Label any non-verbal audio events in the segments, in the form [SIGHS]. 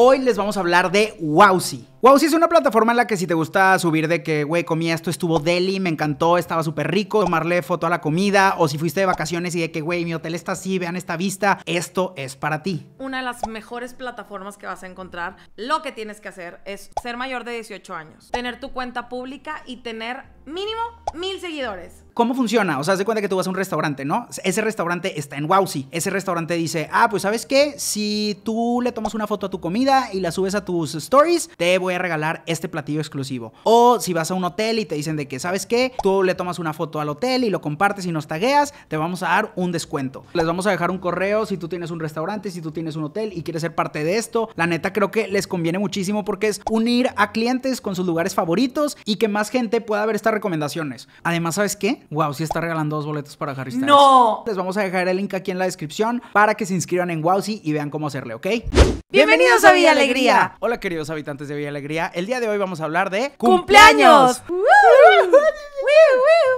Hoy les vamos a hablar de Wowsy. Wow, es una plataforma en la que si te gusta subir de que, güey, comí esto, estuvo deli, me encantó, estaba súper rico, tomarle foto a la comida, o si fuiste de vacaciones y de que, güey, mi hotel está así, vean esta vista, esto es para ti. Una de las mejores plataformas que vas a encontrar, lo que tienes que hacer es ser mayor de 18 años, tener tu cuenta pública y tener mínimo mil seguidores. ¿Cómo funciona? O sea, haz de cuenta que tú vas a un restaurante, ¿no? Ese restaurante está en Wowsi. Ese restaurante dice, ah, pues sabes qué, si tú le tomas una foto a tu comida y la subes a tus stories, te voy voy a regalar este platillo exclusivo. O si vas a un hotel y te dicen de que, ¿sabes qué? Tú le tomas una foto al hotel y lo compartes y nos tagueas, te vamos a dar un descuento. Les vamos a dejar un correo si tú tienes un restaurante, si tú tienes un hotel y quieres ser parte de esto. La neta creo que les conviene muchísimo porque es unir a clientes con sus lugares favoritos y que más gente pueda ver estas recomendaciones. Además, ¿sabes qué? Wow, si está regalando dos boletos para Harry Styles. ¡No! Les vamos a dejar el link aquí en la descripción para que se inscriban en Wowsy y vean cómo hacerle, ¿ok? ¡Bienvenidos a Villa Alegría! Hola, queridos habitantes de Villa Alegría. El día de hoy vamos a hablar de cumpleaños.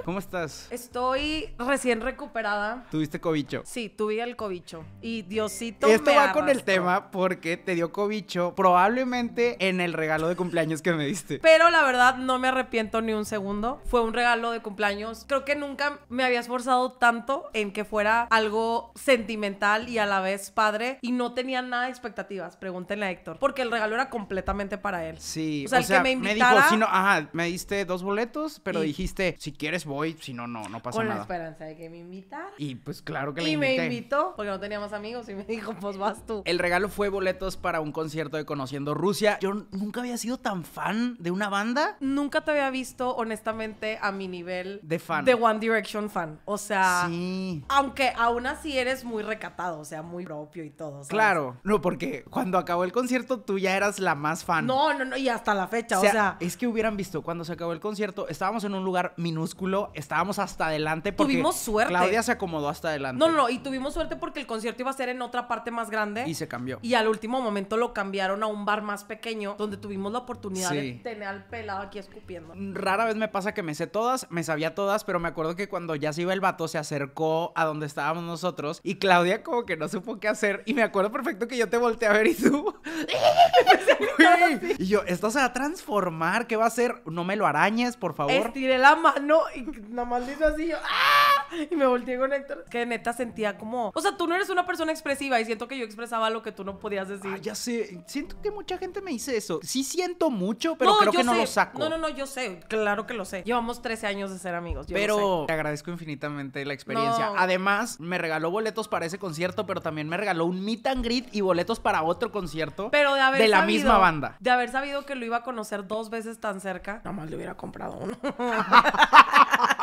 ¿Cómo estás? Estoy recién recuperada. ¿Tuviste cobicho? Sí, tuve el cobicho. Y Diosito. Esto va con el tema porque te dio cobicho probablemente en el regalo de cumpleaños que me diste. Pero la verdad no me arrepiento ni un segundo. Fue un regalo de cumpleaños. Creo que nunca me había esforzado tanto en que fuera algo sentimental y a la vez padre. Y no tenía nada de expectativas. Pregúntenle a Héctor. Porque el regalo era completamente para él. Sí, o sea, el que me, invitara... dijo, si no, ajá, me diste dos boletos, pero dijiste, si quieres voy, si no, no, no pasa nada. Con la esperanza de que me invitara. Y pues claro que le Y me invitó, porque no teníamos amigos, y me dijo, pues vas tú. El regalo fue boletos para un concierto de Conociendo Rusia. Yo nunca había sido tan fan de una banda. Nunca te había visto, honestamente, a mi nivel... De fan. De One Direction fan. O sea... Sí. Aunque aún así eres muy recatado, o sea, muy propio y todo. Claro. No, porque cuando acabó el concierto tú ya eras la más fan. No, no y hasta la fecha, o sea, Es que hubieran visto, cuando se acabó el concierto, estábamos en un lugar minúsculo, estábamos hasta adelante Tuvimos suerte. Claudia se acomodó hasta adelante. No, no, y tuvimos suerte porque el concierto iba a ser en otra parte más grande. Y se cambió. Y al último momento lo cambiaron a un bar más pequeño, donde tuvimos la oportunidad de tener al pelado aquí escupiendo. Rara vez me pasa que me sé todas, me sabía todas, pero me acuerdo que cuando ya se iba el vato, se acercó a donde estábamos nosotros y Claudia como que no supo qué hacer. Y me acuerdo perfecto que yo te volteé a ver y tú... [LAUGHS] ¡Eh, [LAUGHS] Y yo, esto se va a transformar. ¿Qué va a hacer? No me lo arañes, por favor. Tire la mano y la más así. Yo, ¡ah! [LAUGHS] Y me volteé con Héctor. Que neta sentía como. O sea, tú no eres una persona expresiva y siento que yo expresaba lo que tú no podías decir. Ah, ya sé. Siento que mucha gente me dice eso. Sí siento mucho, pero creo que no lo saco. No, no, no, yo sé. Claro que lo sé. Llevamos 13 años de ser amigos. pero te agradezco infinitamente la experiencia. Además, me regaló boletos para ese concierto, pero también me regaló un meet and greet y boletos para otro concierto. Pero de haber De la misma banda. De haber sabido que lo iba a conocer dos veces tan cerca, nada más le hubiera comprado uno. [LAUGHS]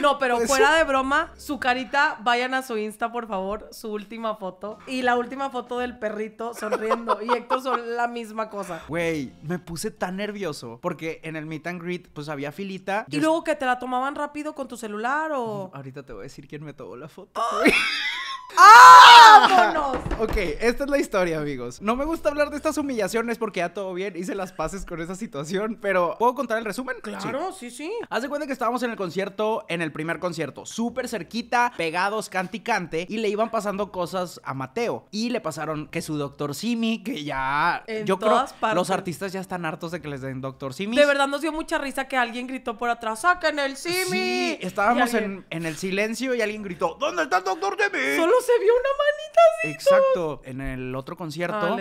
No, pero pues fuera de broma, su carita, vayan a su Insta, por favor, su última foto. Y la última foto del perrito sonriendo. y esto son la misma cosa. Wey, me puse tan nervioso porque en el meet and greet, pues había filita. ¿Y luego que te la tomaban rápido con tu celular o.? Ahorita te voy a decir quién me tomó la foto. [LAUGHS] ¡Vámonos! Ok, esta es la historia, amigos. No me gusta hablar de estas humillaciones porque ya todo bien hice las paces con esa situación, pero ¿puedo contar el resumen? Claro, sí, sí. Haz de cuenta que estábamos en el concierto, en el primer concierto, súper cerquita, pegados, canticante y le iban pasando cosas a Mateo. Y le pasaron que su doctor Simi, que ya. yo creo que los artistas ya están hartos de que les den doctor Simi. De verdad nos dio mucha risa que alguien gritó por atrás: ¡Saquen el Simi! Sí, estábamos en, en, el silencio y alguien gritó: ¿Dónde está el doctor Simi? Solo se vio una manita así. Exacto. En el otro concierto también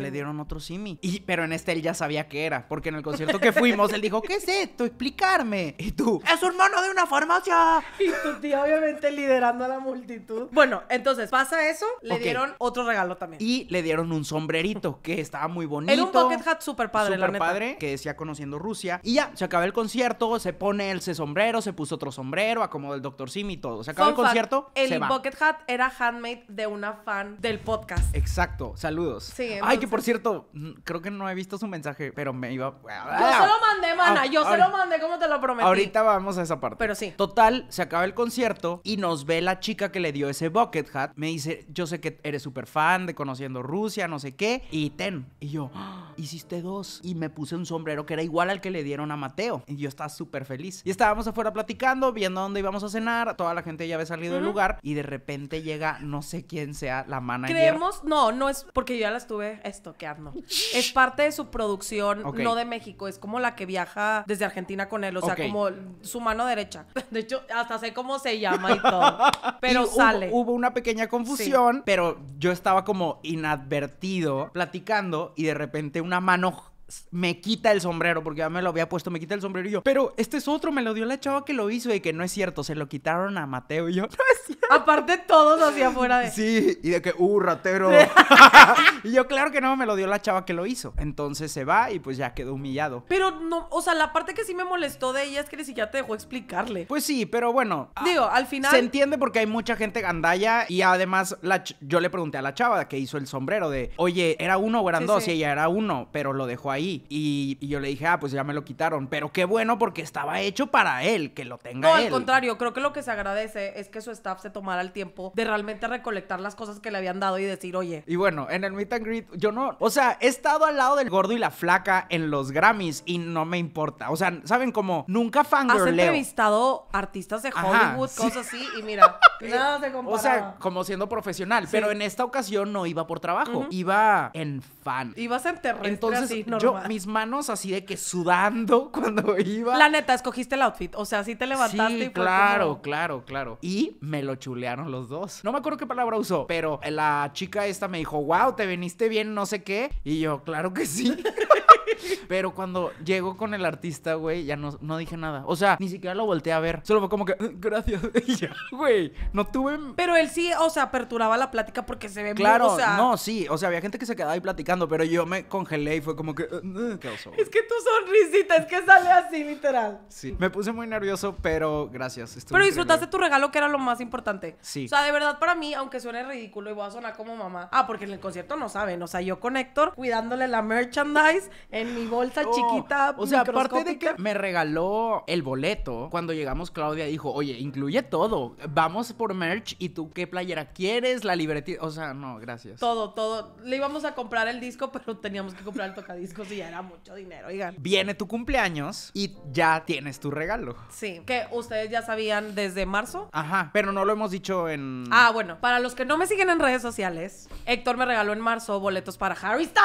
ah, le dieron otro simi. pero en este él ya sabía qué era, porque en el concierto que fuimos él dijo, ¿qué es esto? Explicarme. Y tú, es un mono de una farmacia. Y tu tía obviamente liderando a la multitud. Bueno, entonces pasa eso, le dieron otro regalo también. Y le dieron un sombrerito que estaba muy bonito. Era un hat súper padre, super padre, que decía conociendo Rusia. Y ya, se acaba el concierto, se pone el sombrero, se puso otro sombrero, acomodó el doctor Simi y todo. Se acaba el concierto, el se hat era handmade de una fan del podcast. Exacto, saludos. Sí, Ay, que por cierto, mm, creo que no he visto su mensaje, pero me iba... Yo se lo ah, mandé, mana, ah, yo se lo mandé como te lo prometí. Ahorita vamos a esa parte. Pero sí. Total, se acaba el concierto y nos ve la chica que le dio ese bucket hat. Me dice, yo sé que eres súper fan de Conociendo Rusia, no sé qué, y ten. Y yo, ah, hiciste dos. Y me puse un sombrero que era igual al que le dieron a Mateo. Y yo estaba súper feliz. Y estábamos afuera platicando, viendo dónde íbamos a cenar. Toda la gente ya había salido del lugar y de repente llega no sé quién sea la manager. Creemos, no, no es porque yo ya la estuve estoqueando. [LAUGHS] Es parte de su producción, no de México, es como la que viaja desde Argentina con él, o sea, como su mano derecha. [LAUGHS] De hecho, hasta sé cómo se llama y todo. [LAUGHS] Pero sale. Hubo, una pequeña confusión, pero yo estaba como inadvertido platicando y de repente una mano me quita el sombrero, porque ya me lo había puesto, me quita el sombrero y yo, pero este es otro, me lo dio la chava que lo hizo y que no es cierto, se lo quitaron a Mateo y yo, [LAUGHS] Aparte todos hacia afuera de... Sí, y de que, uh, ratero. [LAUGHS] y yo, claro que no, me lo dio la chava que lo hizo. Entonces se va y pues ya quedó humillado. Pero no, o sea, la parte que sí me molestó de ella es que ni Ya te dejó explicarle. Pues sí, pero bueno. Ah, Digo, al final... Se entiende porque hay mucha gente gandalla y además yo le pregunté a la chava que hizo el sombrero de, oye, ¿era uno o eran dos? Y ella era uno, pero lo dejó ahí. Y, yo le dije, ah, pues ya me lo quitaron. Pero qué bueno porque estaba hecho para él, que lo tenga no, al contrario, creo que lo que se agradece es que su staff se tomara el tiempo de realmente recolectar las cosas que le habían dado y decir, oye. Y bueno, en el meet and greet, yo no, o sea, he estado al lado del gordo y la flaca en los Grammys y no me importa. O sea, ¿saben cómo Nunca fangirleo. Has entrevistado artistas de Hollywood, cosas así, y mira, [LAUGHS] eh, nada se compara. O sea, como siendo profesional, pero en esta ocasión no iba por trabajo, iba en fan. Ibas en Entonces, mis manos así de que sudando [LAUGHS] cuando iba. La neta, escogiste el outfit. O sea, así te levantaste y Claro, claro, claro. Y me lo chulearon los dos. No me acuerdo qué palabra usó, pero la chica esta me dijo, wow, te viniste bien, no sé qué. Y yo, claro que sí. [LAUGHS] [LAUGHS] Pero cuando llego con el artista, güey, ya no, dije nada. O sea, ni siquiera lo volteé a ver. Solo fue como que, ah, gracias. [LAUGHS] güey. No tuve. Pero él sí, o sea, aperturaba la plática porque se ve Claro, muy, o sea... no, sí. O sea, había gente que se quedaba ahí platicando, pero yo me congelé y fue como que. Ah, ¿Qué es que tu sonrisita es que sale así, literal. Sí. Me puse muy nervioso, pero gracias. Pero disfrutaste tu regalo, que era lo más importante. Sí. O sea, de verdad, para mí, aunque suene ridículo y voy a sonar como mamá. Ah, porque en el concierto no saben. O sea, yo con Héctor cuidándole la merchandise en mi bolsa chiquita. O sea, aparte de que me regaló el boleto, cuando llegamos Claudia dijo, oye, incluye todo, vamos por merch y tú qué playera quieres, la libretita, o sea, no, gracias. Todo, todo. Le íbamos a comprar el disco, pero teníamos que comprar el tocadiscos y ya era mucho dinero, oigan. Viene tu cumpleaños y ya tienes tu regalo. Sí, que ustedes ya sabían desde marzo. Ajá, pero no lo hemos dicho en... Ah, bueno, para los que no me siguen en redes sociales, Héctor me regaló en marzo boletos para Harry Styles.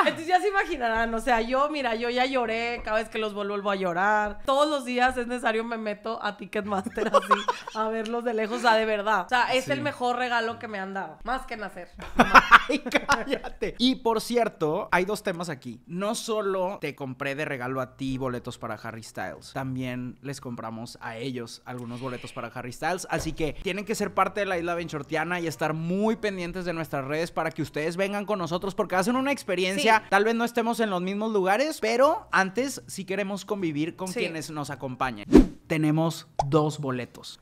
[LAUGHS] ya se imaginarán, o sea, yo, mira, yo ya lloré, cada vez que los vuelvo a llorar. Todos los días es necesario me meto a Ticketmaster así, [LAUGHS] a verlos de lejos, o sea, de verdad. O sea, es el mejor regalo que me han dado, más que nacer. Ay, cállate. Y por cierto, hay dos temas aquí. No solo te compré de regalo a ti boletos para Harry Styles, también les compramos a ellos algunos boletos para Harry Styles, así que tienen que ser parte de la isla Benchortiana y estar muy pendientes de nuestras redes para que ustedes vengan con nosotros porque hacen una experiencia Tal vez no estemos en los mismos lugares, pero antes sí queremos convivir con quienes nos acompañan. Tenemos dos boletos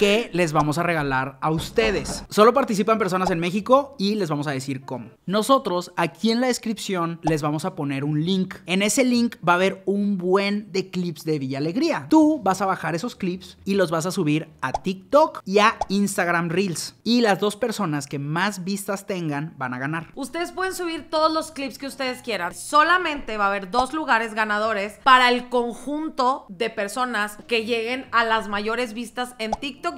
que les vamos a regalar a ustedes. Solo participan personas en México y les vamos a decir cómo. Nosotros aquí en la descripción les vamos a poner un link. En ese link va a haber un buen de clips de Villa Alegría. Tú vas a bajar esos clips y los vas a subir a TikTok y a Instagram Reels. Y las dos personas que más vistas tengan van a ganar. Ustedes pueden subir todos los clips que ustedes quieran. Solamente va a haber dos lugares ganadores para el conjunto de personas que lleguen a las mayores vistas en TikTok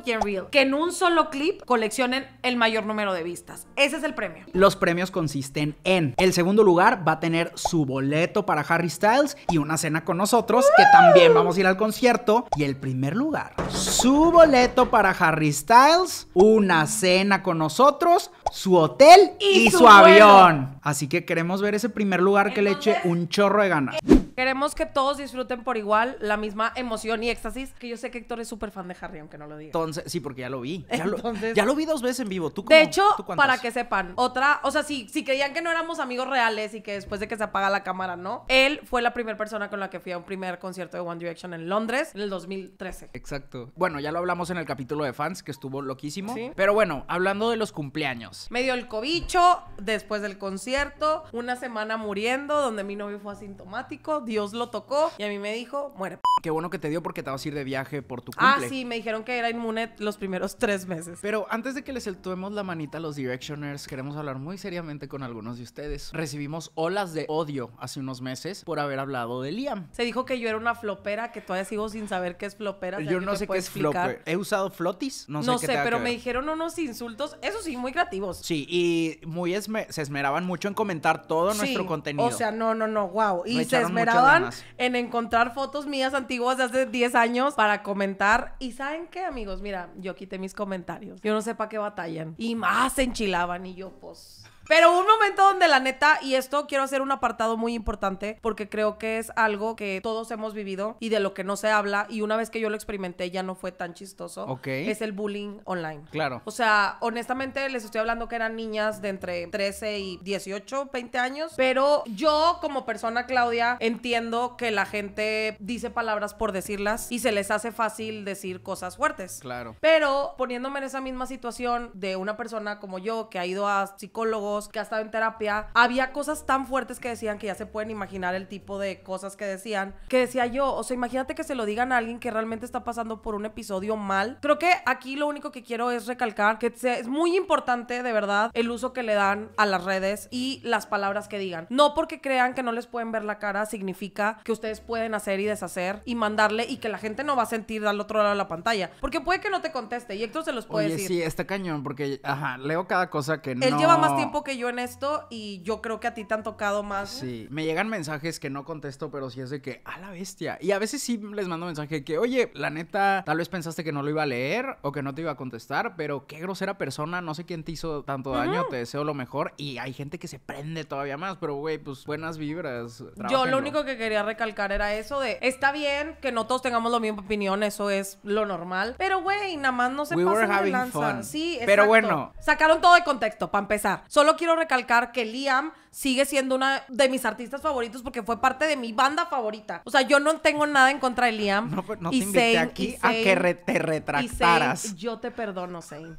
que en un solo clip coleccionen el mayor número de vistas. Ese es el premio. Los premios consisten en, el segundo lugar va a tener su boleto para Harry Styles y una cena con nosotros, que también vamos a ir al concierto. Y el primer lugar, su boleto para Harry Styles, una cena con nosotros, su hotel y, su, avión. Así que queremos ver ese primer lugar que le eche un chorro de ganas. Queremos que todos disfruten por igual la misma emoción y éxtasis, que yo sé que Héctor es súper fan de Harry, aunque no lo diga. Entonces, sí, porque ya lo vi. Ya, lo, vi dos veces en vivo. de hecho, para que sepan, otra, o sea, si si creían que no éramos amigos reales y que después de que se apaga la cámara, no. Él fue la primera persona con la que fui a un primer concierto de One Direction en Londres en el 2013. Exacto. Bueno, ya lo hablamos en el capítulo de fans, que estuvo loquísimo. Pero bueno, hablando de los cumpleaños. Me dio el cobicho después del concierto Cierto, una semana muriendo, donde mi novio fue asintomático, Dios lo tocó y a mí me dijo, muere. Qué bueno que te dio porque te vas a ir de viaje por tu ah, cumple. Ah, sí, me dijeron que era inmune los primeros [LAUGHS] tres meses. Pero antes de que les eltuemos la manita a los Directioners, queremos hablar muy seriamente con algunos de ustedes. Recibimos olas de odio hace unos meses por haber hablado de Liam. Se dijo que yo era una flopera, que todavía sigo sin saber qué es flopera. Yo no sé qué es flopera. He usado flotis, no, sé no sé, pero me dijeron unos insultos, eso sí, muy creativos. Sí, y muy se esmeraban mucho en comentar todo nuestro contenido. O sea, no, no, no, wow. Y se esmeraban en encontrar fotos mías antiguas de hace 10 años para comentar. ¿Y saben qué, amigos? Mira, yo quité mis comentarios. Yo no sé para qué batallan. Y más enchilaban y yo, pues. Pero un momento donde la neta, y esto quiero hacer un apartado muy importante porque creo que es algo que todos hemos vivido y de lo que no se habla. Y una vez que yo lo experimenté ya no fue tan chistoso. Es el bullying online. Claro. O sea, honestamente les estoy hablando que eran niñas de entre 13 y 18, 20 años. Pero yo como persona, Claudia, entiendo que la gente dice palabras por decirlas y se les hace fácil decir cosas fuertes. Claro. Pero poniéndome en esa misma situación de una persona como yo que ha ido a psicólogo que ha estado en terapia, había cosas tan fuertes que decían que ya se pueden imaginar el tipo de cosas que decían, que decía yo, o sea, imagínate que se lo digan a alguien que realmente está pasando por un episodio mal. Creo que aquí lo único que quiero es recalcar que es muy importante, de verdad, el uso que le dan a las redes y las palabras que digan. No porque crean que no les pueden ver la cara, significa que ustedes pueden hacer y deshacer y mandarle y que la gente no va a sentir al otro lado de la pantalla. Porque puede que no te conteste y Héctor se los puede decir. Sí, está cañón, porque, leo cada cosa que no. Él lleva más tiempo que yo en esto y yo creo que a ti te han tocado más. Sí, me llegan mensajes que no contesto, pero sí es de que, a la bestia. Y a veces sí les mando mensaje que, oye, la neta, tal vez pensaste que no lo iba a leer o que no te iba a contestar, pero qué grosera persona, no sé quién te hizo tanto daño, te deseo lo mejor. Y hay gente que se prende todavía más, pero güey, pues buenas vibras. Yo lo único que quería recalcar era eso de, está bien que no todos tengamos la misma opinión, eso es lo normal, pero güey, nada más no se pasen de lanza. Sí, exacto. Pero bueno. Sacaron todo de contexto, para empezar. Solo quiero recalcar que Liam sigue siendo una de mis artistas favoritos porque fue parte de mi banda favorita. O sea, yo no tengo nada en contra de Liam. No, pues, te invité aquí a que te retractaras. yo te perdono, Zane.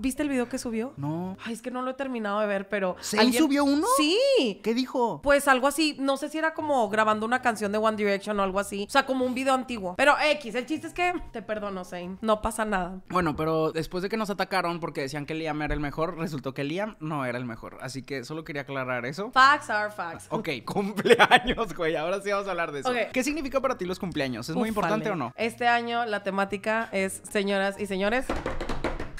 ¿Viste el video que subió? No. Ay, es que no lo he terminado de ver, pero. ¿Se subió uno? Sí. ¿Qué dijo? Pues algo así. No sé si era como grabando una canción de One Direction o algo así. O sea, como un video antiguo. Pero X, el chiste es que te perdono, Zane. No pasa nada. Bueno, pero después de que nos atacaron porque decían que Liam era el mejor, resultó que Liam no era el mejor. Así que solo quería aclarar eso. Facts are facts. Ok, [LAUGHS] cumpleaños, güey. Ahora sí vamos a hablar de eso. ¿Qué significa para ti los cumpleaños? ¿Es muy importante o no? Este año la temática es, señoras y señores,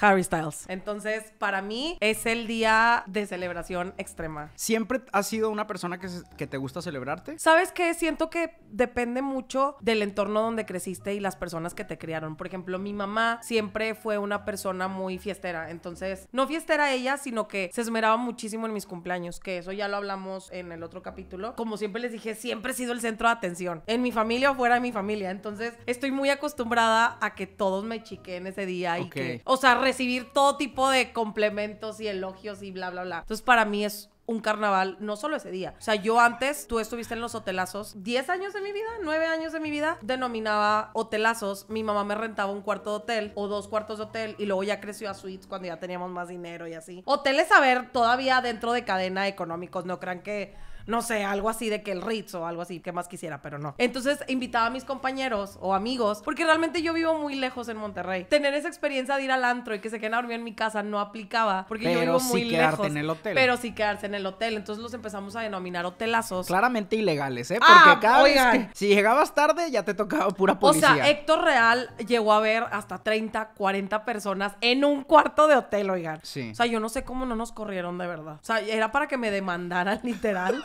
Harry Styles. Entonces, para mí es el día de celebración extrema. ¿Siempre has sido una persona que, te gusta celebrarte? ¿Sabes qué? Siento que depende mucho del entorno donde creciste y las personas que te criaron. Por ejemplo, mi mamá siempre fue una persona muy fiestera. Entonces, no fiestera ella, sino que se esmeraba muchísimo en mis cumpleaños, que eso ya lo hablamos en el otro capítulo. Como siempre les dije, siempre he sido el centro de atención, en mi familia o fuera de mi familia. Entonces, estoy muy acostumbrada a que todos me chiquen ese día y que, o sea, recibir todo tipo de complementos y elogios y bla, bla, bla. Entonces, para mí es un carnaval, no solo ese día. O sea, yo antes, tú estuviste en los hotelazos, 10 años de mi vida, 9 años de mi vida, denominaba hotelazos. Mi mamá me rentaba un cuarto de hotel o dos cuartos de hotel y luego ya creció a suites cuando ya teníamos más dinero y así. Hoteles, a ver, todavía dentro de cadena económicos, no crean que no sé, algo así de que el Ritz o algo así, que más quisiera, pero no. Entonces invitaba a mis compañeros o amigos, porque realmente yo vivo muy lejos en Monterrey. Tener esa experiencia de ir al antro y que se queden a dormir en mi casa no aplicaba, porque yo vivo muy quedarte lejos. en el hotel. Pero sí quedarse en el hotel. Entonces los empezamos a denominar hotelazos. Claramente ilegales, ¿eh? Ah, porque cada oigan. si llegabas tarde ya te tocaba pura policía. O sea, Héctor Real llegó a ver hasta 30, 40 personas en un cuarto de hotel, oigan. Sí. O sea, yo no sé cómo no nos corrieron de verdad. O sea, era para que me demandaran [LAUGHS] literal.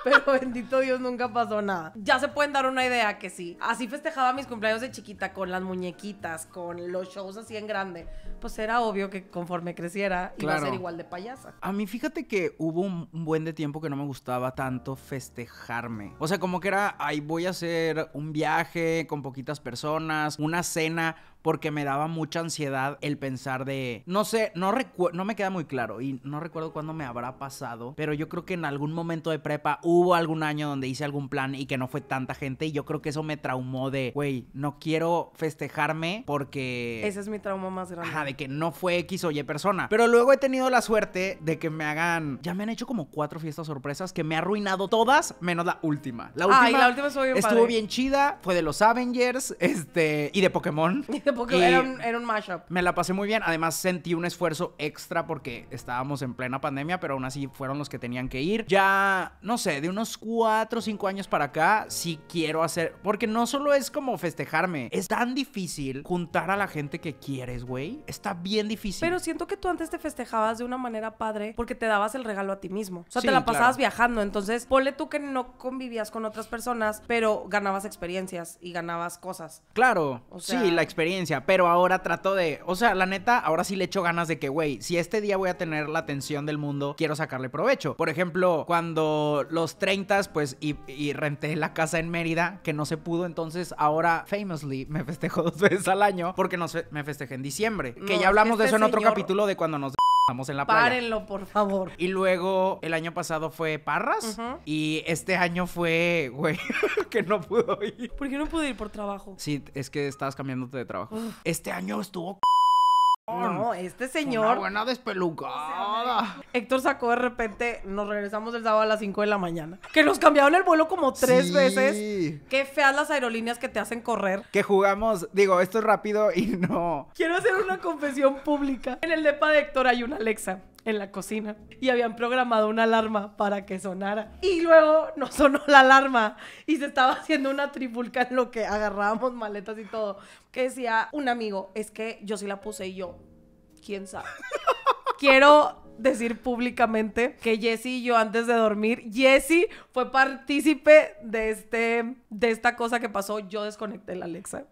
[LAUGHS] pero bendito Dios nunca pasó nada. Ya se pueden dar una idea que sí. Así festejaba mis cumpleaños de chiquita con las muñequitas, con los shows así en grande. Pues era obvio que conforme creciera iba a ser igual de payasa. A mí fíjate que hubo un buen de tiempo que no me gustaba tanto festejarme. O sea, como que era, ahí voy a hacer un viaje con poquitas personas, una cena, porque me daba mucha ansiedad el pensar de, no sé, no no me queda muy claro y no recuerdo cuándo me habrá pasado, pero yo creo que en algún momento de prepa hubo algún año donde hice algún plan y que no fue tanta gente y yo creo que eso me traumó de, güey, no quiero festejarme porque... Ese es mi trauma más grande. Ajá, de que no fue X o Y persona. Pero luego he tenido la suerte de que me hagan... Ya me han hecho como cuatro fiestas sorpresas que me ha arruinado todas, menos la última. La última, estuvo, bien, chida, fue de los Avengers este, y de Pokémon. [LAUGHS] Y de Pokémon, era un mashup. Me la pasé muy bien, además sentí un esfuerzo extra porque estábamos en plena pandemia, pero aún así fueron los que tenían que ir. Ya, no sé, de unos 4 o 5 años para acá, si quiero hacer. Porque no solo es como festejarme, es tan difícil juntar a la gente que quieres, güey. Está bien difícil. Pero siento que tú antes te festejabas de una manera padre porque te dabas el regalo a ti mismo. O sea, te la pasabas viajando. Entonces, ponle tú que no convivías con otras personas, pero ganabas experiencias y ganabas cosas. Claro. sí, la experiencia. Pero ahora trato de. O sea, la neta, ahora sí le echo ganas de que, güey, si este día voy a tener la atención del mundo, quiero sacarle provecho. Por ejemplo, cuando los 30s, pues, y, renté la casa en Mérida, que no se pudo. Entonces, ahora, famously, me festejo [LAUGHS] dos veces al año, porque nos me festejé en diciembre. que ya hablamos de este eso en otro capítulo de cuando nos [LAUGHS] en la playa. Párenlo, por favor. Y luego el año pasado fue Parras y este año fue, güey, [LAUGHS] que no pudo ir. ¿Por qué no pude ir por trabajo? Sí, es que estabas cambiándote de trabajo. Este año estuvo no, este señor. Una buena despelucada. Héctor sacó de repente, nos regresamos el sábado a las 5 de la mañana. Que nos cambiaron el vuelo como tres veces. Qué feas las aerolíneas que te hacen correr. Que jugamos, digo, esto es rápido y no. Quiero hacer una confesión pública. En el depa de Héctor hay una Alexa en la cocina y habían programado una alarma para que sonara. Y luego no sonó la alarma y se estaba haciendo una tribulca en lo que agarrábamos maletas y todo. Que decía un amigo, es que yo sí la puse y yo, quién sabe. [LAUGHS] Quiero decir públicamente que Jessie y yo antes de dormir, Jessie fue partícipe de, este, de esta cosa que pasó, yo desconecté la Alexa.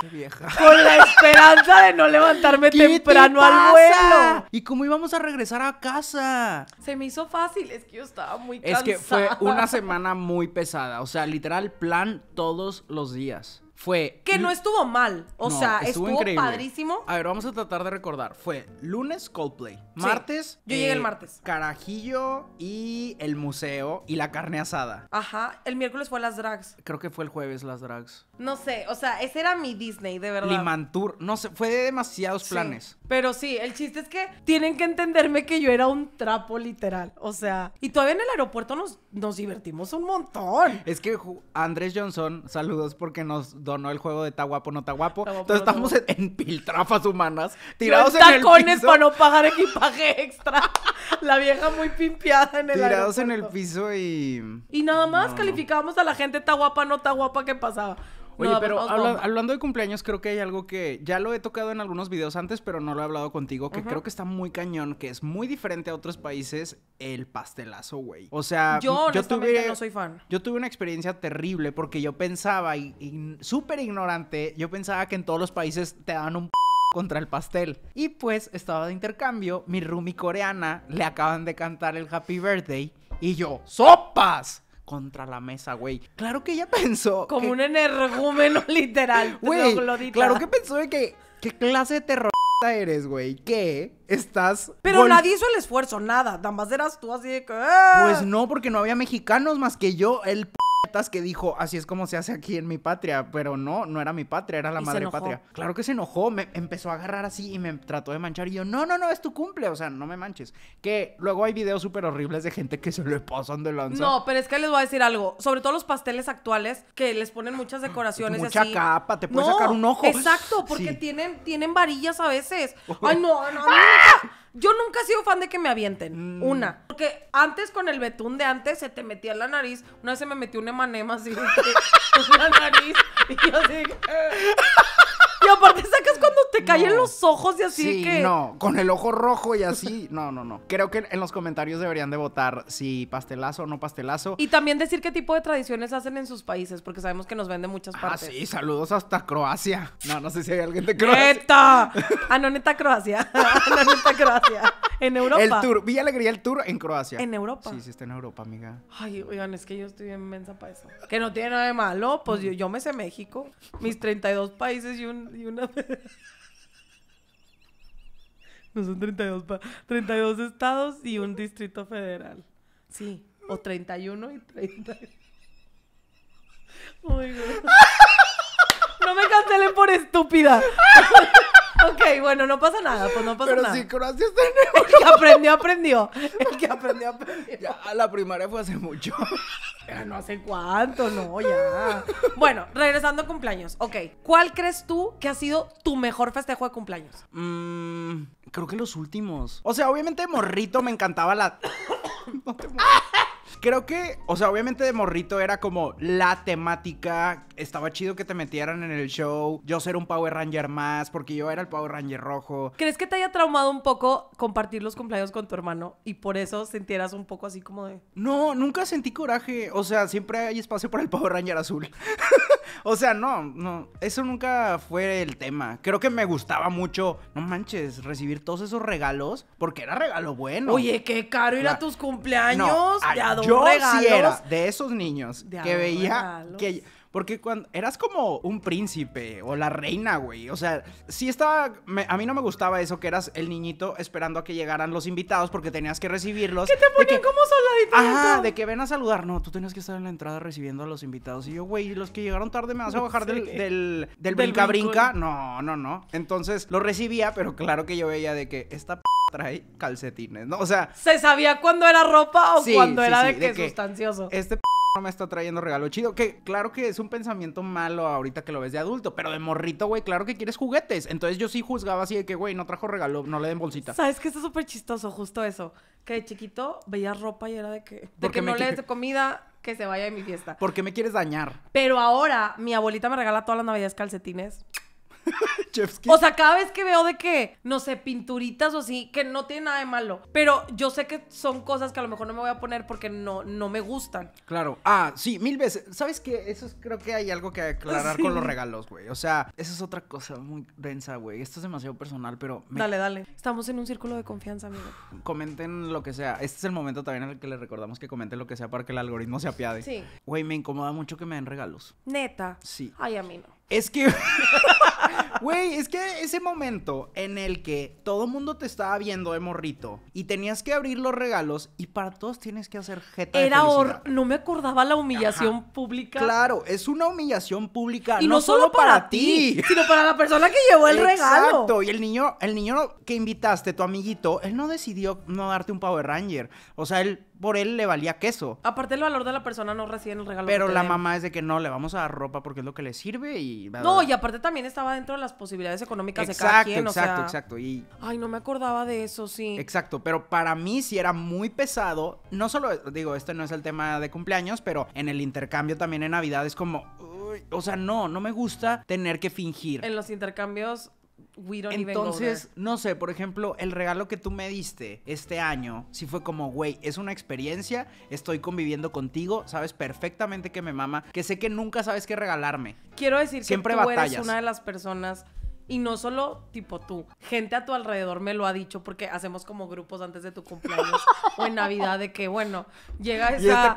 Con la esperanza de no levantarme [LAUGHS] temprano al vuelo. ¿Y cómo íbamos a regresar a casa? Se me hizo fácil, es que yo estaba muy cansada. Es que fue una semana muy pesada. O sea, literal, plan todos los días. Fue. Que no estuvo mal. O sea, estuvo, padrísimo. A ver, vamos a tratar de recordar. Fue lunes Coldplay. Martes. yo llegué el eh, martes. Carajillo y el museo y la carne asada. Ajá. El miércoles fue las drags. Creo que fue el jueves las drags. No sé, o sea, ese era mi Disney, de verdad. Mantur no sé, fue de demasiados planes. Pero sí, el chiste es que tienen que entenderme que yo era un trapo literal, o sea, y todavía en el aeropuerto nos, nos divertimos un montón. Es que Andrés Johnson, saludos porque nos donó el juego de guapo, no guapo Entonces estamos en, piltrafas humanas, tirados en, el tacones para no pagar equipaje extra. [LAUGHS] [LAUGHS] la vieja muy pimpeada en el Tirados en el piso y... Y nada más calificábamos a la gente, está guapa, no está guapa, que pasaba? Oye, pues pero hablando de cumpleaños, creo que hay algo que ya lo he tocado en algunos videos antes, pero no lo he hablado contigo, que creo que está muy cañón, que es muy diferente a otros países el pastelazo, güey. O sea, yo, yo tuve, no soy fan. Yo tuve una experiencia terrible porque yo pensaba, y, súper ignorante, yo pensaba que en todos los países te daban un contra el pastel. Y pues estaba de intercambio, mi roomie coreana le acaban de cantar el happy birthday y yo, ¡sopas! contra la mesa, güey. Claro que ella [LAUGHS] pensó. Como un energúmeno [LAUGHS] literal. Güey, claro que pensó de que. ¿Qué clase de terrorista eres, güey? ¿Qué? Estás. Pero nadie hizo el esfuerzo, nada. Damas, eras tú así de que. Pues ah". no, porque no había mexicanos más que yo. El que dijo, así es como se hace aquí en mi patria, pero no, no era mi patria, era la madre patria. Claro que se enojó, me empezó a agarrar así y me trató de manchar y yo, no, no, no, es tu cumple, o sea, no me manches. Que luego hay videos súper horribles de gente que se le pasan de lanza. No, pero es que les voy a decir algo, sobre todo los pasteles actuales que les ponen muchas decoraciones Mucha capa, te puede sacar un ojo. Exacto, porque tienen, tienen varillas a veces. [LAUGHS] Ay, no, no, no. ¡Ah! Yo nunca he sido fan de que me avienten. Mm. Una. Porque antes con el betún de antes se te metía en la nariz. Una vez se me metió un emanema así [LAUGHS] en la nariz. Y yo así aparte sacas [LAUGHS] cuando te caen los ojos y así sí, que. No, con el ojo rojo y así. No, no, no. Creo que en los comentarios deberían de votar si pastelazo o no pastelazo. Y también decir qué tipo de tradiciones hacen en sus países, porque sabemos que nos ven muchas ah, partes. Ah, sí, saludos hasta Croacia. No, no sé si hay alguien de Croacia. ¡Neta! Ah, no, neta Croacia. [LAUGHS] no, neta Croacia en Europa. El tour, Villa Alegría, el tour en Croacia. En Europa. Sí, sí, está en Europa, amiga. Ay, oigan, es que yo estoy En mensa para eso. Que no tiene nada de malo, pues yo, me sé México, mis 32 países y, un, y una... [LAUGHS] no son 32, 32 estados y un distrito federal. Sí, o 31 y 30. [LAUGHS] no me cancelen por estúpida. [LAUGHS] ok, bueno, no pasa nada, pues no pasa nada. Pero si Croacia en El que aprendió, aprendió. El que aprendió, aprendió. Ya, la primaria fue hace mucho. no hace cuánto, no, ya. Bueno, regresando a cumpleaños. Ok, ¿cuál crees tú que ha sido tu mejor festejo de cumpleaños? Mm, creo que los últimos. O sea, obviamente morrito me encantaba la... [COUGHS] no te Creo que, o sea, obviamente de morrito era como la temática. Estaba chido que te metieran en el show. Yo ser un Power Ranger más, porque yo era el Power Ranger rojo. ¿Crees que te haya traumado un poco compartir los cumpleaños con tu hermano y por eso sintieras un poco así como de. No, nunca sentí coraje. O sea, siempre hay espacio para el Power Ranger azul. [LAUGHS] o sea, no, no, eso nunca fue el tema. Creo que me gustaba mucho, no manches, recibir todos esos regalos, porque era regalo bueno. Oye, qué caro ir a ah, tus cumpleaños. No, de yo regalos. de esos niños que veía que porque cuando eras como un príncipe o la reina, güey. O sea, sí estaba. a mí no me gustaba eso que eras el niñito esperando a que llegaran los invitados porque tenías que recibirlos. ¿Qué te ponían como soldadito. Ajá, de que ven a saludar. No, tú tenías que estar en la entrada recibiendo a los invitados. Y yo, güey, los que llegaron tarde me vas a bajar del, del, brinca brinca. No, no, no. Entonces lo recibía, pero claro que yo veía de que esta p trae calcetines, ¿no? O sea. ¿Se sabía cuándo era ropa o cuándo era de, qué sustancioso? Este p me está trayendo regalo chido. Que claro que es un pensamiento malo ahorita que lo ves de adulto, pero de morrito, güey, claro que quieres juguetes. Entonces yo sí juzgaba así de que, güey, no trajo regalo, no le den bolsita. ¿Sabes que es súper chistoso, justo eso. Que de chiquito Veía ropa y era de que, de que no le des comida, que se vaya de mi fiesta. ¿Por qué me quieres dañar? Pero ahora mi abuelita me regala todas las navidades calcetines. [LAUGHS] O sea, cada vez que veo de que, no sé, pinturitas o así, que no tiene nada de malo. Pero yo sé que son cosas que a lo mejor no me voy a poner porque no, no me gustan. Claro. Ah, sí, mil veces. ¿Sabes qué? Eso creo que hay algo que aclarar con los regalos, güey. O sea, esa es otra cosa muy densa, güey. Esto es demasiado personal, pero... Dale, dale. Estamos en un círculo de confianza, amigo. [SIGHS] Comenten lo que sea. Este es el momento también en el que les recordamos que comenten lo que sea para que el algoritmo se apiade. Sí. Güey, me incomoda mucho que me den regalos. Neta. Sí. Ay, a mí no. Es que... [LAUGHS] [LAUGHS] Güey, es que ese momento en el que todo mundo te estaba viendo de morrito y tenías que abrir los regalos y para todos tienes que hacer jeta Era horror, No me acordaba la humillación pública. Claro, es una humillación pública. Y no, solo, para, ti, sino para la persona que llevó el regalo. Exacto. Y el niño, el niño que invitaste, tu amiguito, él no decidió no darte un Power Ranger. O sea, él por él le valía queso. Aparte el valor de la persona no recibe el regalo. Pero la mamá es de que no, le vamos a dar ropa porque es lo que le sirve y... No, y aparte también estaba dentro de las posibilidades económicas exacto, de cada quien. Exacto, exacto. Y... Ay, no me acordaba de eso, sí. Exacto, pero para mí si era muy pesado. No solo, digo, este no es el tema de cumpleaños, pero en el intercambio también en Navidad es como, o sea, no, no me gusta tener que fingir. En los intercambios entonces, no sé, por ejemplo, el regalo que tú me diste este año, sí fue como, güey, es una experiencia, estoy conviviendo contigo, sabes perfectamente que me mama, que sé que nunca sabes qué regalarme. Quiero decir Siempre que tú eres una de las personas y no solo tipo tú, gente a tu alrededor me lo ha dicho porque hacemos como grupos antes de tu cumpleaños [LAUGHS] o en Navidad de que, bueno, llega este esa...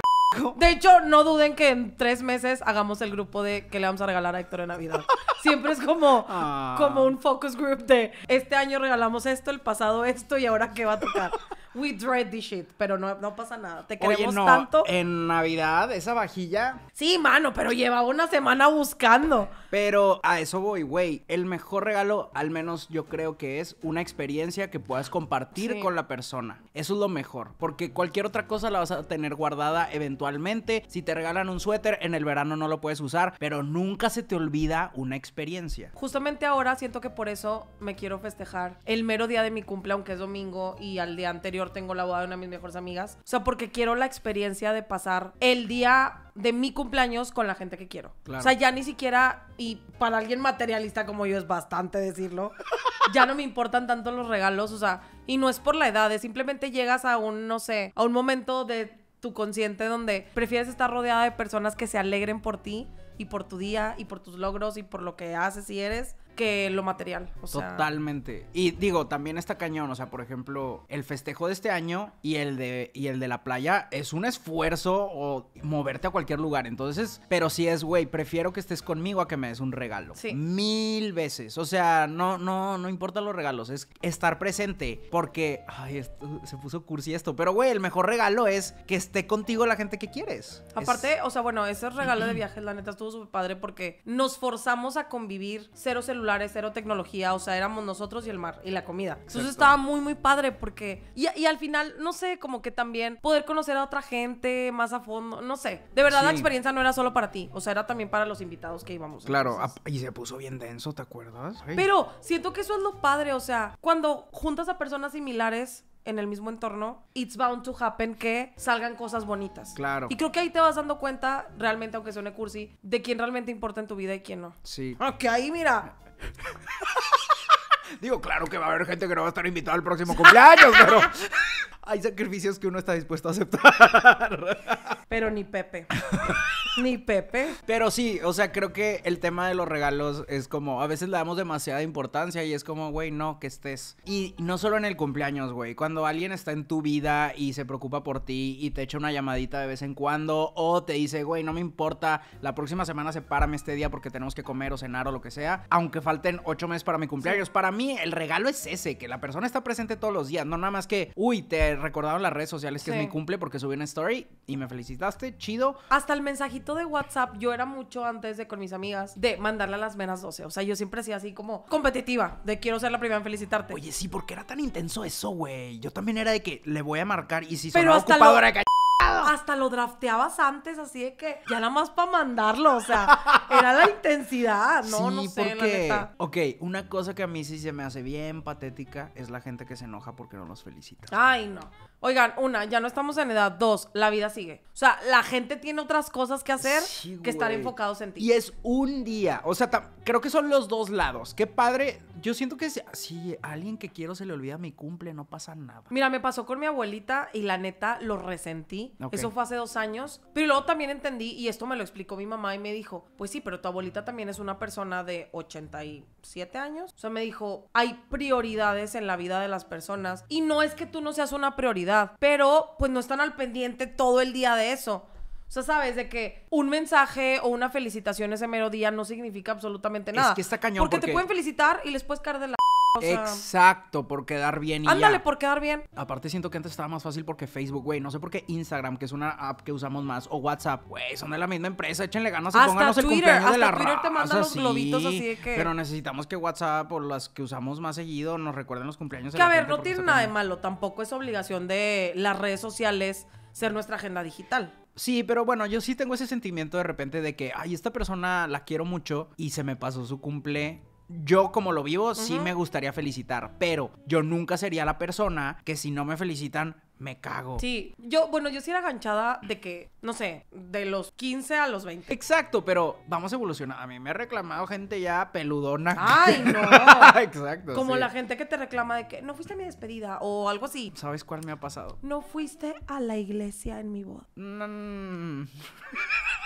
De hecho, no duden que en tres meses hagamos el grupo de que le vamos a regalar a Héctor de Navidad. [LAUGHS] Siempre es como, ah. como un focus group de este año regalamos esto, el pasado esto y ahora qué va a tocar we dread this shit, pero no, pasa nada. Te queremos Oye, no, tanto. En Navidad, esa vajilla. Sí, mano, pero lleva una semana buscando. Pero a eso voy, güey. El mejor regalo, al menos yo creo que es una experiencia que puedas compartir con la persona. Eso es lo mejor. Porque cualquier otra cosa la vas a tener guardada eventualmente. Si te regalan un suéter, en el verano no lo puedes usar. Pero nunca se te olvida una experiencia. Justamente ahora siento que por eso me quiero festejar el mero día de mi cumple, aunque es domingo, y al día anterior tengo la boda de una de mis mejores amigas. O sea, porque quiero la experiencia de pasar el día de mi cumpleaños con la gente que quiero. O sea, ya ni siquiera, y para alguien materialista como yo es bastante decirlo, [LAUGHS] ya no me importan tanto los regalos, o sea, y no es por la edad, es simplemente llegas a un, no sé, a un momento de tu consciente donde prefieres estar rodeada de personas que se alegren por ti y por tu día y por tus logros y por lo que haces y eres que lo material. O sea... Totalmente. Y digo, también está cañón. O sea, por ejemplo, el festejo de este año y el de, y el de la playa es un esfuerzo o moverte a cualquier lugar. Entonces, pero si es, güey, prefiero que estés conmigo a que me des un regalo. Sí. Mil veces. O sea, no, no, no importa los regalos. Es estar presente. Porque, ay, se puso cursi esto. Pero, güey, el mejor regalo es que esté contigo la gente que quieres. Aparte, o sea, bueno, ese regalo de viaje la neta, estuvo súper padre porque nos forzamos a convivir cero celulares, cero tecnología, o sea, éramos nosotros y el mar y la comida. Entonces estaba muy, muy padre porque... Y, al final, no sé, como que también poder conocer a otra gente más a fondo, no sé. De verdad la experiencia no era solo para ti, o sea, era también para los invitados que íbamos. Claro, y se puso bien denso, ¿te acuerdas? Pero siento que eso es lo padre, o sea, cuando juntas a personas similares, en el mismo entorno, it's bound to happen que salgan cosas bonitas. Claro. Y creo que ahí te vas dando cuenta, realmente, aunque suene cursi, de quién realmente importa en tu vida y quién no. Sí. Ok, ahí, mira. [LAUGHS] Digo, claro que va a haber gente que no va a estar invitada al próximo cumpleaños, pero. [LAUGHS] hay sacrificios que uno está dispuesto a aceptar. [LAUGHS] Pero ni Pepe. [LAUGHS] ni Pepe. Pero sí, o sea, creo que el tema de los regalos es como, a veces le damos demasiada importancia y es como, güey, no, que estés. Y no solo en el cumpleaños, güey, cuando alguien está en tu vida y se preocupa por ti y te echa una llamadita de vez en cuando o te dice, güey, no me importa, la próxima semana sepárame este día porque tenemos que comer o cenar o lo que sea, aunque falten ocho meses para mi cumpleaños. Para mí el regalo es ese, que la persona está presente todos los días, no nada más que, uy, te recordaron las redes sociales que es mi cumple porque subí una story y me felicitaste, chido. Hasta el mensajito de WhatsApp, yo era mucho antes de con mis amigas de mandarle a las menas 12. O sea, yo siempre hacía así como competitiva, de quiero ser la primera en felicitarte. Oye, sí, porque era tan intenso eso, güey. Yo también era de que le voy a marcar y si Pero hasta ocupado lo... Hasta lo drafteabas antes, así de que ya nada más para mandarlo, o sea, era la intensidad, ¿no? no sé, porque... Ok, una cosa que a mí sí se me hace bien patética es la gente que se enoja porque no los felicita. Ay, no. Oigan, una, ya no estamos en edad. Dos, la vida sigue. O sea, la gente tiene otras cosas que hacer que estar enfocados en ti. Y es un día. O sea, creo que son los dos lados. Qué padre. Yo siento que si, alguien que quiero se le olvida mi cumple, no pasa nada. Mira, me pasó con mi abuelita y la neta lo resentí. Eso fue hace dos años. Pero luego también entendí, y esto me lo explicó mi mamá y me dijo: Pues sí, pero tu abuelita también es una persona de 87 años. O sea, me dijo: Hay prioridades en la vida de las personas. Y no es que tú no seas una prioridad pero pues no están al pendiente todo el día de eso. O sea, sabes, de que un mensaje o una felicitación ese mero día no significa absolutamente nada. Es que está cañón. Porque, te pueden felicitar y les puedes de la Exacto, por quedar bien y Ándale, por quedar bien. Aparte siento que antes estaba más fácil porque Facebook, güey, no sé por qué Instagram, que es una app que usamos más, o WhatsApp, güey, son de la misma empresa, échenle ganas y pónganos el cumpleaños hasta de la Twitter te los globitos así de que... Pero necesitamos que WhatsApp por las que usamos más seguido nos recuerden los cumpleaños. Que a ver, no tiene nada de malo, tampoco es obligación de las redes sociales ser nuestra agenda digital. Sí, pero bueno, yo sí tengo ese sentimiento de repente de que, ay, esta persona la quiero mucho y se me pasó su cumpleaños yo como lo vivo, sí me gustaría felicitar, pero yo nunca sería la persona que si no me felicitan, me cago. Sí, yo, bueno, yo sí era ganchada de que, no sé, de los 15 a los 20. Exacto, pero vamos a evolucionar. A mí me ha reclamado gente ya peludona. Ay, [LAUGHS] no. Exacto. Como la gente que te reclama de que no fuiste a mi despedida o algo así. ¿Sabes cuál me ha pasado? No fuiste a la iglesia en mi boda. Mm. [LAUGHS]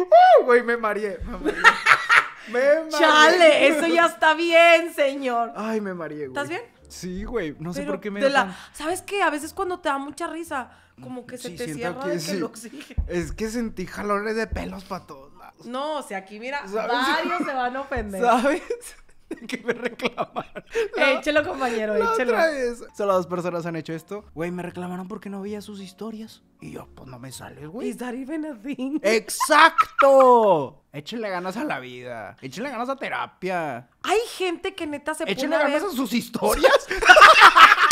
¡Uh, güey! Me mareé. Me mareé. [LAUGHS] Me Chale, eso ya está bien, señor. Ay, me mareé, güey. ¿Estás bien? Sí, güey. No sé por qué me da. ¿Sabes qué? A veces cuando te da mucha risa, como que se te cierra el oxígeno. Es que sentí jalones de pelos para todos lados. No, o sea, aquí mira, varios se van a ofender. ¿Sabes? [LAUGHS] que me reclamaron. échelo, compañero, échelo. Otra vez. Solo dos personas han hecho esto. Güey, me reclamaron porque no veía sus historias. Y yo, pues no me sales, güey. Is that even a thing? ¡Exacto! Échenle ganas a la vida. Échenle ganas a terapia. Hay gente que neta se Échenle pone a ganas a sus historias. [LAUGHS] [LAUGHS]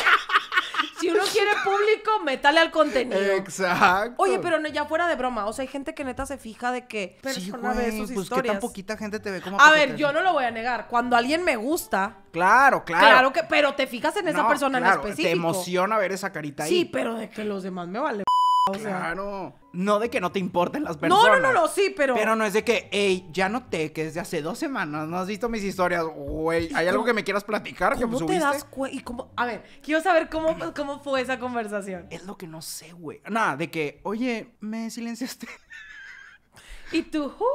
no quiere público, metale al contenido. Exacto. Oye, pero ya fuera de broma, o sea, hay gente que neta se fija de que persona ve sus pues tan poquita gente te ve como A ver, yo no lo voy a negar, cuando alguien me gusta, Claro, claro. Claro que, pero te fijas en esa persona en específico. Te emociona ver esa carita ahí. Sí, pero de que los demás me vale claro. No de que no te importen las personas. No, no, no, sí, pero. Pero no es de que, hey, ya noté que desde hace dos semanas no has visto mis historias, güey. ¿Hay algo que me quieras platicar ¿cómo te das ¿Y cómo? A ver, quiero saber cómo, cómo fue esa conversación. Es lo que no sé, güey. Nada, de que, oye, me silenciaste. [LAUGHS] ¿Y tú? [LAUGHS]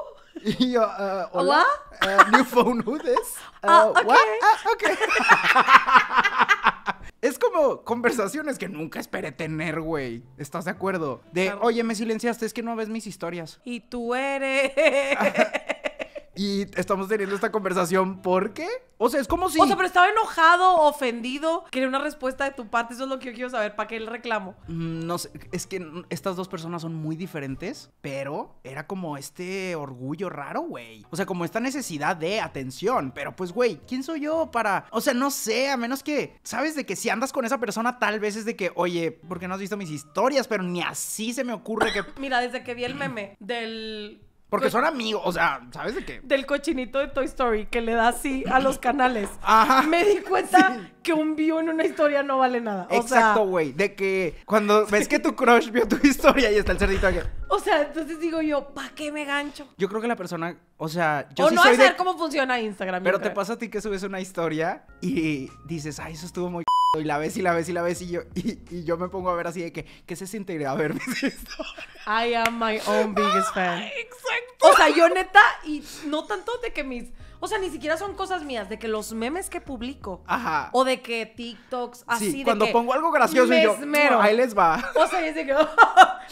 Y yo, uh, hola. Eh, new phone, who this? [LAUGHS] Ah, ah, okay. Es como conversaciones que nunca esperé tener, güey. ¿Estás de acuerdo? De, oye, me silenciaste, es que no ves mis historias. Y tú eres. Y estamos teniendo esta conversación porque, o sea, es como si... O sea, pero estaba enojado, ofendido, quería una respuesta de tu parte, eso es lo que yo quiero saber, ¿para qué el reclamo? Mm, no sé, es que estas dos personas son muy diferentes, pero era como este orgullo raro, güey. O sea, como esta necesidad de atención, pero pues, güey, ¿quién soy yo para...? O sea, no sé, a menos que, ¿sabes? De que si andas con esa persona tal vez es de que, oye, ¿por qué no has visto mis historias? Pero ni así se me ocurre que... Mira, desde que vi el meme del porque pues son amigos, o sea, ¿sabes de qué? Del cochinito de Toy Story que le da así a los canales. Ajá. Me di cuenta que un view en una historia no vale nada. Exacto, güey. De que cuando [LAUGHS] ves que tu crush vio tu historia y está el cerdito aquí. O sea, entonces digo yo, ¿Para qué me gancho? Yo creo que la persona, o sea, yo o no a saber cómo funciona Instagram. Pero te pasa a ti que subes una historia y dices, ay, eso estuvo muy [LAUGHS] y la ves y la ves y la ves y yo, y, yo me pongo a ver así de que, ¿qué se siente a ver [LAUGHS] I am my own biggest fan. Exacto. O sea, yo neta, y no tanto de que mis. O sea, ni siquiera son cosas mías, de que los memes que publico. Ajá. O de que TikToks, así sí, cuando pongo algo gracioso y yo. Esmero. Ahí les va. O sea, es de que.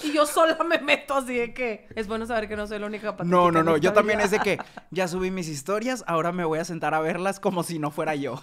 y yo sola me meto así de que. Es bueno saber que no soy la única No, no, no. Yo también es de que [LAUGHS] ya subí mis historias, ahora me voy a sentar a verlas como si no fuera yo.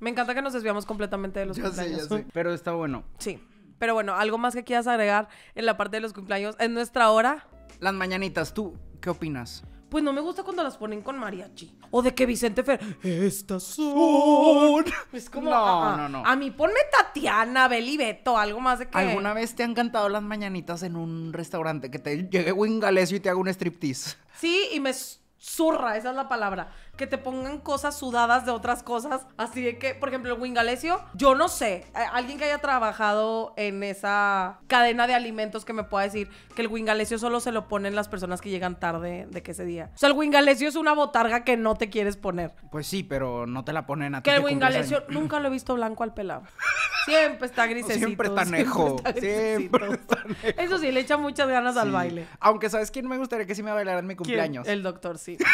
me encanta que nos desviamos completamente de los cumpleaños. [LAUGHS] Pero está bueno. Sí. Pero bueno, algo más que quieras agregar en la parte de los cumpleaños. En nuestra hora las mañanitas, ¿tú qué opinas? Pues no me gusta cuando las ponen con mariachi. O de que Vicente Fer, estas son. [LAUGHS] Es como. No, no, no. A mí ponme Tatiana, Beli Beto, algo más de que. ¿Alguna vez te han cantado las mañanitas en un restaurante? Que te llegue Wingalesio y te haga un striptease. Sí, y me zurra, esa es la palabra que te pongan cosas sudadas de otras cosas. Así de que, por ejemplo, el Wingalesio, yo no sé, alguien que haya trabajado en esa cadena de alimentos que me pueda decir que el Wingalesio solo se lo ponen las personas que llegan tarde de que ese día. O sea, el Wingalesio es una botarga que no te quieres poner. Pues sí, pero no te la ponen a ti. Que el Wingalesio nunca lo he visto blanco al pelado. Siempre está [LAUGHS] grisecito. Siempre anejo. Siempre, está siempre Eso sí, le echa muchas ganas al baile. Aunque, ¿sabes quién me gustaría que sí me bailara en mi cumpleaños? El doctor, sí. [LAUGHS]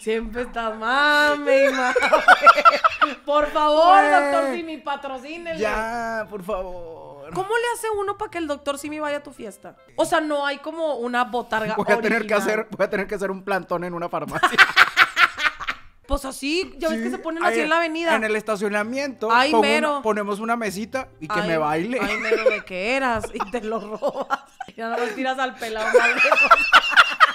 Siempre está mami Por favor, doctor Simi, patrocínenle. Ya, por favor. ¿Cómo le hace uno para que el doctor Simi vaya a tu fiesta? O sea, no hay como una botarga. Voy a tener que hacer, voy a tener que hacer un plantón en una farmacia. [LAUGHS] Pues así, ya ves que se ponen así en la avenida. En el estacionamiento. Ay, mero. ponemos una mesita y que me baile. Ay, mero, de que eras y te lo robas. [LAUGHS] Ya no lo tiras al pelado. [LAUGHS]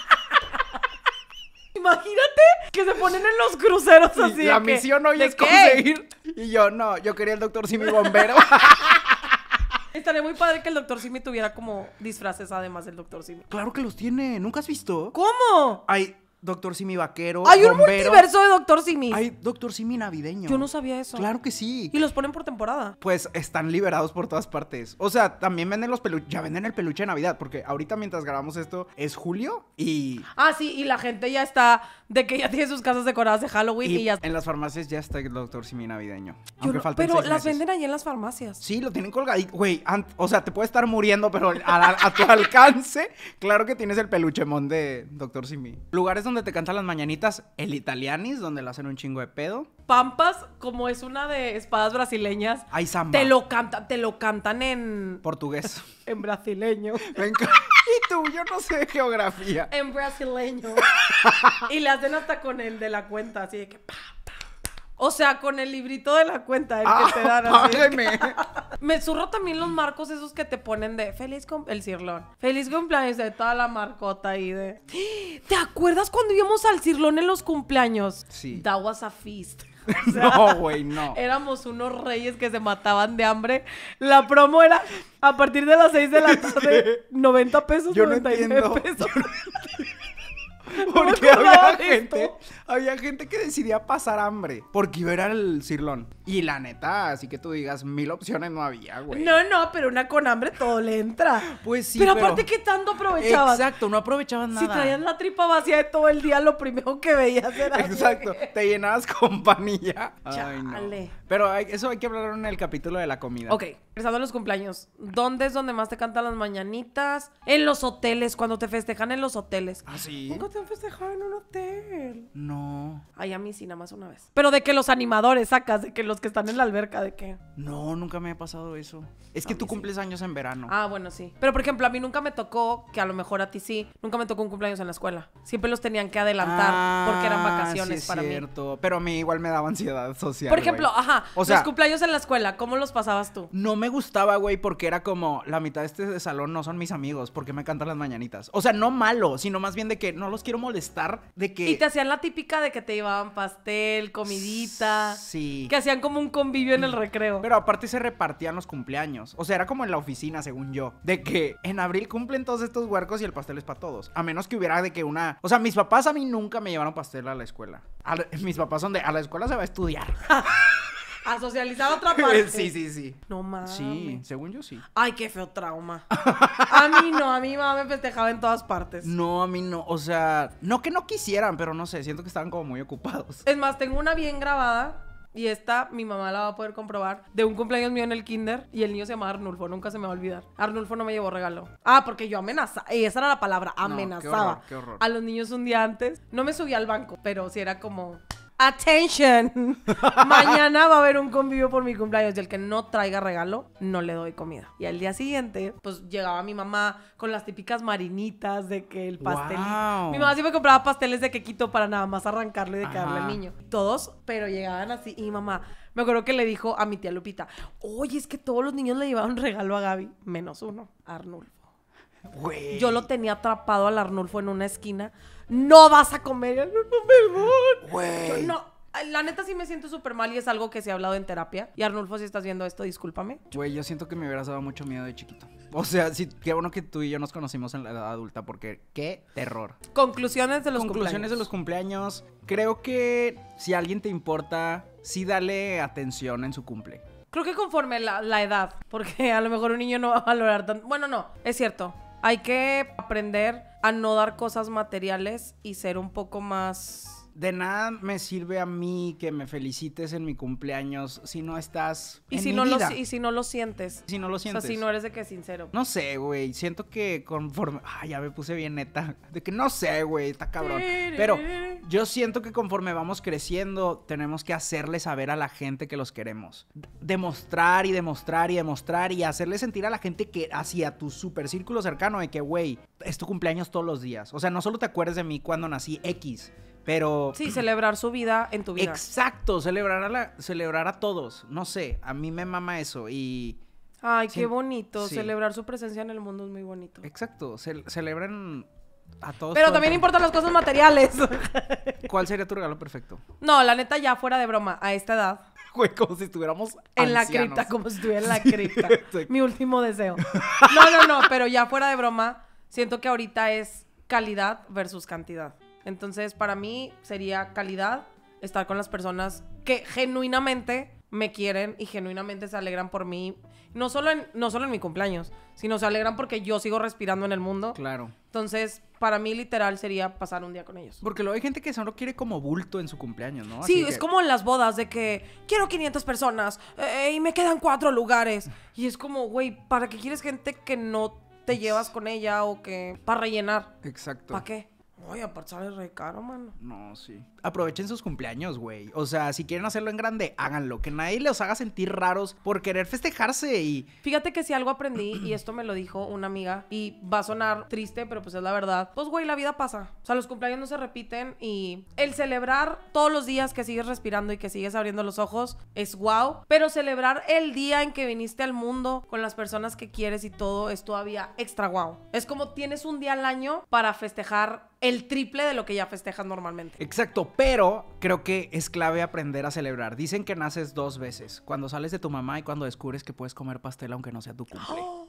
Imagínate que se ponen en los cruceros así. La misión hoy es conseguir. Y yo, no, yo quería el doctor Simi bombero. [LAUGHS] Estaría muy padre que el doctor Simi tuviera como disfraces además del doctor Simi. Claro que los tiene, ¿nunca has visto? ¿Cómo? Hay Doctor Simi vaquero. Hay un multiverso de Doctor Simi. Hay Doctor Simi navideño. Yo no sabía eso. Claro que sí. Y los ponen por temporada. Pues están liberados por todas partes. O sea, también venden los peluches. Ya venden el peluche de Navidad. Porque ahorita mientras grabamos esto es julio y. Ah, sí, y la gente ya está. De que ya tiene sus casas decoradas de Halloween y, ya. En las farmacias ya está el Doctor Simi navideño. pero las venden ahí en las farmacias. Sí, lo tienen colgadito. Güey, o sea, te puede estar muriendo, pero a, tu [LAUGHS] alcance, claro que tienes el peluchemón de Doctor Simi. Lugares donde donde te cantan las mañanitas, el Italianis, donde le hacen un chingo de pedo. Pampas, como es una de espadas brasileñas. Te lo, cantan, te lo cantan en... Portugués. [LAUGHS] en brasileño. [LAUGHS] y tú, yo no sé de geografía. En brasileño. [LAUGHS] y las hacen hasta con el de la cuenta, así de que... ¡pam! O sea, con el librito de la cuenta, el que ah, te dan. Así. [LAUGHS] Me zurro también los marcos esos que te ponen de feliz con el cirlón. Feliz cumpleaños de toda la marcota ahí de. [GASPS] ¿Te acuerdas cuando íbamos al cirlón en los cumpleaños? Sí. That was a feast. [LAUGHS] [LAUGHS] no, güey, no. Éramos unos reyes que se mataban de hambre. La promo era a partir de las 6 de la tarde, 90 pesos, Yo pesos. Yo no entiendo. [LAUGHS] Porque había gente, había gente que decidía pasar hambre porque iba a el cirlón. Y la neta, así que tú digas, mil opciones no había, güey. No, no, pero una con hambre todo le entra. [LAUGHS] Pues sí. Pero, aparte, ¿qué tanto aprovechabas? Exacto, no aprovechabas nada. Si traías la tripa vacía de todo el día, lo primero que veías era. [LAUGHS] Exacto, te llenabas con panilla. Ay, no. Pero eso hay que hablar en el capítulo de la comida. Ok, regresando a los cumpleaños. ¿Dónde es donde más te cantan las mañanitas? En los hoteles, cuando te festejan en los hoteles. Ah, sí te han festejado en un hotel? No. Ay, a mí sí, nada más una vez. Pero de que los animadores sacas, de que los que están en la alberca, de que. No, nunca me ha pasado eso. Es que tú cumples años en verano. Ah, bueno, sí. Pero por ejemplo, a mí nunca me tocó, que a lo mejor a ti sí, nunca me tocó un cumpleaños en la escuela. Siempre los tenían que adelantar porque eran ah, vacaciones sí es cierto. Pero a mí igual me daba ansiedad social. Por ejemplo, ajá, o sea, los cumpleaños en la escuela, ¿cómo los pasabas tú? No me gustaba, güey, porque era como la mitad de este salón no son mis amigos, porque me cantan las mañanitas. O sea, no malo, sino más bien de que no los quiero molestar de que... Y te hacían la típica de que te llevaban pastel, comidita. Sí. Que hacían como un convivio en el recreo. Pero aparte se repartían los cumpleaños. O sea, era como en la oficina, según yo. De que en abril cumplen todos estos huercos y el pastel es para todos. A menos que hubiera de que una... O sea, mis papás a mí nunca me llevaron pastel a la escuela. Mis papás son de... A la escuela se va a estudiar. [LAUGHS] [LAUGHS] a socializar otra [LAUGHS] eh, parte. Sí, sí, sí. No mames. Sí, según yo sí. Ay, qué feo trauma. [LAUGHS] A mí no, a mí mamá me festejaba en todas partes. No, a mí no. O sea, no que no quisieran, pero no sé, siento que estaban como muy ocupados. Es más, tengo una bien grabada y esta mi mamá la va a poder comprobar de un cumpleaños mío en el kinder y el niño se llama Arnulfo, nunca se me va a olvidar. Arnulfo no me llevó regalo. Ah, porque yo amenazaba, eh, esa era la palabra, amenazaba a los niños un día antes. No me subía al banco, pero si era como Attention. [LAUGHS] Mañana va a haber un convivio por mi cumpleaños y el que no traiga regalo, no le doy comida. Y al día siguiente, pues llegaba mi mamá con las típicas marinitas de que el pastel. Mi mamá siempre compraba pasteles de quequito para nada más arrancarle y de quedarle al niño. Todos, pero llegaban así. Y mamá, me acuerdo que le dijo a mi tía Lupita: Oye, es que todos los niños le llevaban [LAUGHS] regalo a Gaby, menos uno, Arnulfo. Yo lo tenía atrapado al Arnulfo en una esquina no vas a comer. No, no, Güey. No, la neta sí me siento súper mal y es algo que se ha hablado en terapia. Y Arnulfo, si estás viendo esto, discúlpame. Güey, yo siento que me hubieras dado mucho miedo de chiquito. O sea, sí, qué bueno que tú y yo nos conocimos en la edad adulta porque qué terror. Conclusiones de los Conclusiones de los cumpleaños. Creo que si alguien te importa, sí dale atención en su cumple. Creo que conforme la, edad, porque a lo mejor un niño no va a valorar tanto. Bueno, no, es cierto. Hay que aprender a no dar cosas materiales y ser un poco más de nada me sirve a mí que me felicites en mi cumpleaños si no estás y si no Lo, y si no lo sientes si no lo sientes o sea si no eres de que sincero no sé güey siento que conforme Ay, ya me puse bien neta de que no sé güey está cabrón pero yo siento que conforme vamos creciendo tenemos que hacerle saber a la gente que los queremos demostrar y demostrar y demostrar y hacerle sentir a la gente que hacia tu super círculo cercano de que güey es tu cumpleaños todos los días o sea no solo te acuerdes de mí cuando nací X pero. Sí, celebrar su vida en tu vida. Exacto, celebrar a, la, celebrar a todos. No sé, a mí me mama eso. Y. Ay, qué bonito. Celebrar su presencia en el mundo es muy bonito. Exacto, celebran a todos. Pero también importan las cosas materiales. [LAUGHS] ¿Cuál sería tu regalo perfecto? No, la neta, ya fuera de broma, a esta edad. como si estuviéramos. En la cripta, como si estuviera en la [LAUGHS] cripta. Mi último deseo. [LAUGHS] No, no, no, pero ya fuera de broma, siento que ahorita es calidad versus cantidad. Entonces, para mí sería calidad estar con las personas que genuinamente me quieren y genuinamente se alegran por mí. No solo en, no solo en mi cumpleaños, sino se alegran porque yo sigo respirando en el mundo. Claro. Entonces, para mí literal sería pasar un día con ellos. Porque luego hay gente que solo quiere como bulto en su cumpleaños, ¿no? sí, es como en las bodas de que quiero 500 personas eh, y me quedan cuatro lugares. [LAUGHS] Y es como, güey, ¿para qué quieres gente que no te llevas con ella o que... para rellenar? Exacto. ¿Para qué? Oye, aparte sale re caro, mano. No, sí. Aprovechen sus cumpleaños, güey. O sea, si quieren hacerlo en grande, háganlo. Que nadie los haga sentir raros por querer festejarse y... Fíjate que si algo aprendí, y esto me lo dijo una amiga, y va a sonar triste, pero pues es la verdad. Pues, güey, la vida pasa. O sea, los cumpleaños no se repiten y el celebrar todos los días que sigues respirando y que sigues abriendo los ojos es wow. Pero celebrar el día en que viniste al mundo con las personas que quieres y todo es todavía extra wow. Es como tienes un día al año para festejar el triple de lo que ya festejas normalmente. Exacto, pero creo que es clave aprender a celebrar. Dicen que naces dos veces, cuando sales de tu mamá y cuando descubres que puedes comer pastel aunque no sea tu cumple. [GASPS]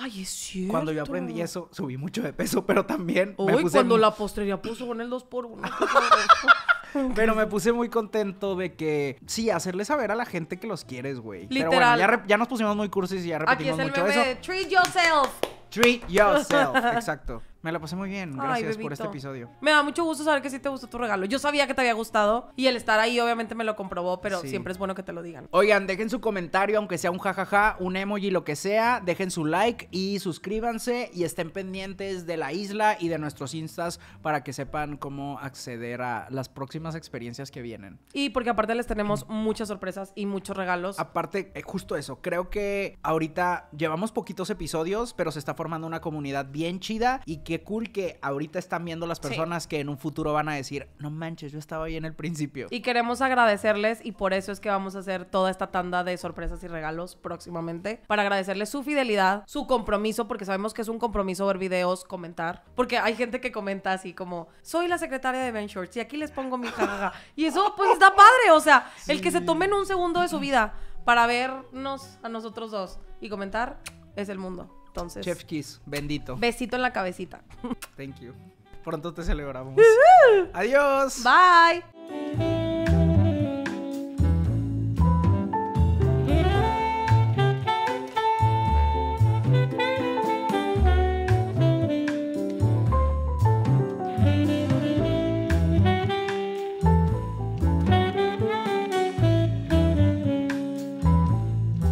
Ay, es cierto. Cuando yo aprendí eso, subí mucho de peso, pero también Uy, cuando la postrería puso con el 2 por 1 [LAUGHS] Pero me puse muy contento de que, sí, hacerle saber a la gente que los quieres, güey. Literal. ya, nos pusimos muy cursis y ya repetimos Aquí es el meme Treat yourself. Treat yourself. [LAUGHS] Exacto. Me la pasé muy bien. Gracias por este episodio. Me da mucho gusto saber que sí te gustó tu regalo. Yo sabía que te había gustado y el estar ahí obviamente me lo comprobó, pero siempre es bueno que te lo digan. Oigan, dejen su comentario, aunque sea un jajaja, un emoji, lo que sea. Dejen su like y suscríbanse y estén pendientes de la isla y de nuestros instas para que sepan cómo acceder a las próximas experiencias que vienen. Y porque aparte les tenemos muchas sorpresas y muchos regalos. Aparte, eh, justo eso, creo que ahorita llevamos poquitos episodios, pero se está formando una comunidad bien chida y qué cool que ahorita están viendo las personas que en un futuro van a decir, no manches, yo estaba ahí en el principio. Y queremos agradecerles y por eso es que vamos a hacer toda esta tanda de sorpresas y regalos próximamente para agradecerles su fidelidad, su compromiso, porque sabemos que es un compromiso ver videos, comentar, porque hay gente que comenta así como, soy la secretaria de Ben Shorts y aquí les pongo mi jajaja. Y eso pues está padre, o sea, el que se en un segundo de su vida para vernos a nosotros dos y comentar es el mundo. Entonces. Chef Kiss, bendito. Besito en la cabecita. Thank you. Pronto te celebramos. [LAUGHS] Adiós. Bye.